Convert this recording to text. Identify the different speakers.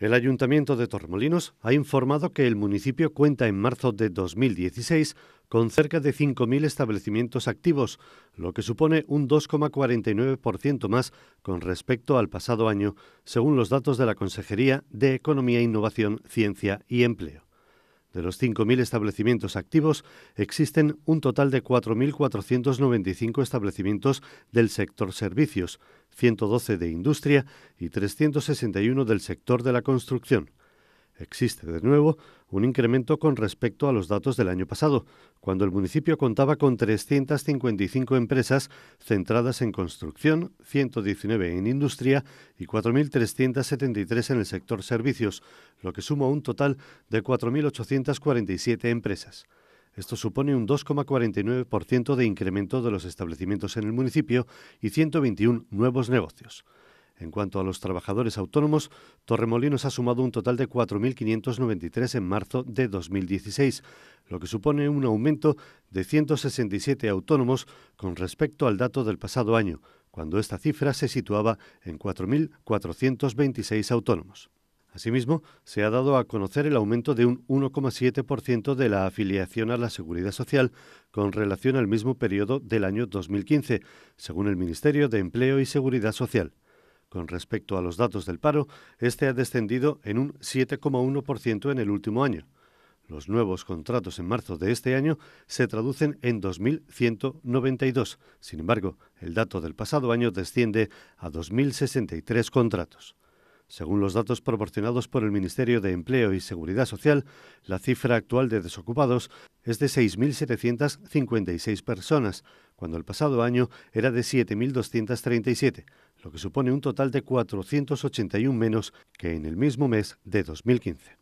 Speaker 1: El Ayuntamiento de Tormolinos ha informado que el municipio cuenta en marzo de 2016 con cerca de 5.000 establecimientos activos, lo que supone un 2,49% más con respecto al pasado año, según los datos de la Consejería de Economía, Innovación, Ciencia y Empleo. De los 5.000 establecimientos activos, existen un total de 4.495 establecimientos del sector servicios, 112 de industria y 361 del sector de la construcción. Existe, de nuevo, un incremento con respecto a los datos del año pasado, cuando el municipio contaba con 355 empresas centradas en construcción, 119 en industria y 4.373 en el sector servicios, lo que suma un total de 4.847 empresas. Esto supone un 2,49% de incremento de los establecimientos en el municipio y 121 nuevos negocios. En cuanto a los trabajadores autónomos, Torremolinos ha sumado un total de 4.593 en marzo de 2016, lo que supone un aumento de 167 autónomos con respecto al dato del pasado año, cuando esta cifra se situaba en 4.426 autónomos. Asimismo, se ha dado a conocer el aumento de un 1,7% de la afiliación a la Seguridad Social con relación al mismo periodo del año 2015, según el Ministerio de Empleo y Seguridad Social. Con respecto a los datos del paro, este ha descendido en un 7,1% en el último año. Los nuevos contratos en marzo de este año se traducen en 2.192. Sin embargo, el dato del pasado año desciende a 2.063 contratos. Según los datos proporcionados por el Ministerio de Empleo y Seguridad Social, la cifra actual de desocupados es de 6.756 personas, cuando el pasado año era de 7.237, lo que supone un total de 481 menos que en el mismo mes de 2015.